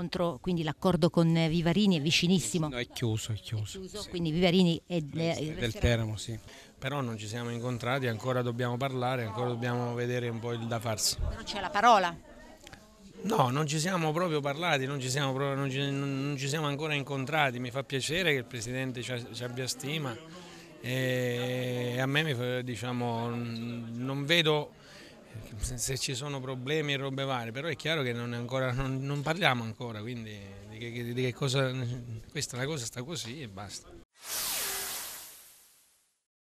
l'incontro, quindi l'accordo con Vivarini è vicinissimo. No, è chiuso, è chiuso. È chiuso sì. Quindi Vivarini è, è del Teramo, sì. Però non ci siamo incontrati, ancora dobbiamo parlare, ancora dobbiamo vedere un po' il da farsi. Non c'è la parola. No, non ci siamo proprio parlati, non ci siamo, proprio, non, ci, non ci siamo, ancora incontrati. Mi fa piacere che il Presidente ci, abbia stima e a me, diciamo, non vedo se ci sono problemi e robe varie, però è chiaro che non, è ancora, non, non parliamo ancora, quindi di che, di che cosa, questa la cosa sta così e basta.